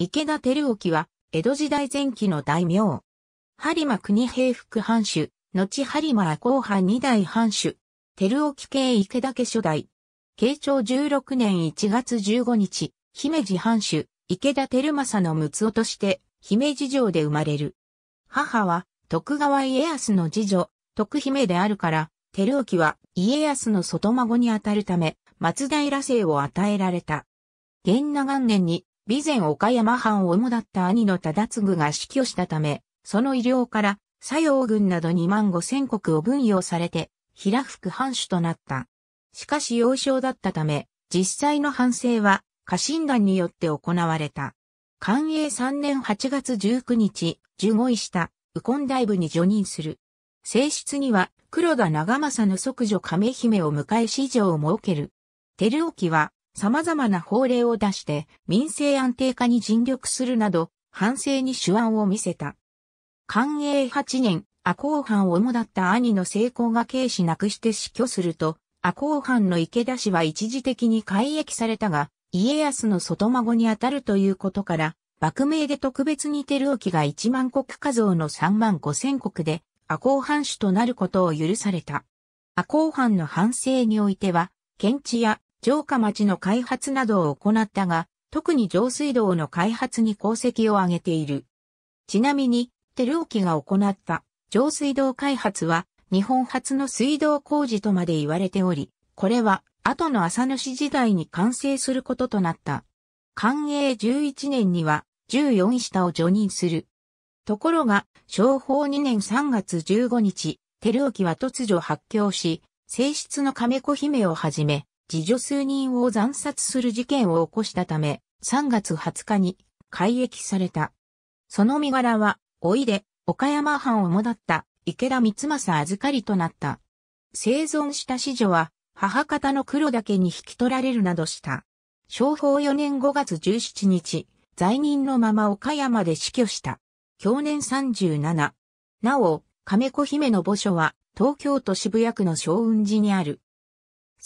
池田照興は、江戸時代前期の大名。播磨国平福藩主、後播磨後藩二代藩主。照興系池田家初代。慶長16年1月15日、姫路藩主、池田照正の六夫として、姫路城で生まれる。母は、徳川家康の次女、徳姫であるから、照興は家康の外孫にあたるため、松平姓を与えられた。元長元年に備前岡山藩を主だった兄の忠次が死去したため、その医療から、左陽軍など2万5千国を分与されて、平福藩主となった。しかし幼少だったため、実際の反省は、家臣団によって行われた。寛永3年8月19日、15位した、右近大部に除任する。正室には、黒田長政の即女亀姫を迎え市場を設ける。照沖は、様々な法令を出して民政安定化に尽力するなど、反省に手腕を見せた。寛永8年、赤公藩を主だった兄の成功が軽視なくして死去すると、赤公藩の池田氏は一時的に改役されたが、家康の外孫にあたるということから、幕名で特別に照沖が1万国家像の3万5千国で、赤公藩主となることを許された。赤公藩の反省においては、検知や城下町の開発などを行ったが、特に上水道の開発に功績を挙げている。ちなみに、照沖が行った上水道開発は日本初の水道工事とまで言われており、これは後の浅主時代に完成することとなった。寛永11年には14下を除任する。ところが、昭法2年3月15日、照沖は突如発狂し、正室の亀子姫をはじめ、自助数人を惨殺する事件を起こしたため、3月20日に改役された。その身柄は、おいで、岡山藩をもだった池田光政預かりとなった。生存した子女は、母方の黒岳に引き取られるなどした。商法4年5月17日、在任のまま岡山で死去した。去年37。なお、亀子姫の墓所は、東京都渋谷区の小雲寺にある。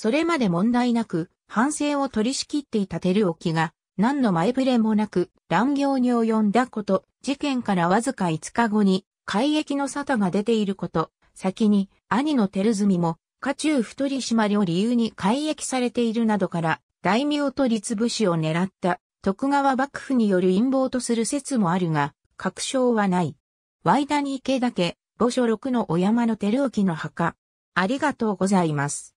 それまで問題なく、反省を取り仕切っていた照沖が、何の前触れもなく、乱行に及んだこと、事件からわずか5日後に、海役の沙汰が出ていること、先に、兄の照住も、家中太り締まりを理由に改役されているなどから、大名と立武士を狙った徳川幕府による陰謀とする説もあるが、確証はない。ワイダニ池岳、墓所6のお山の照沖の墓。ありがとうございます。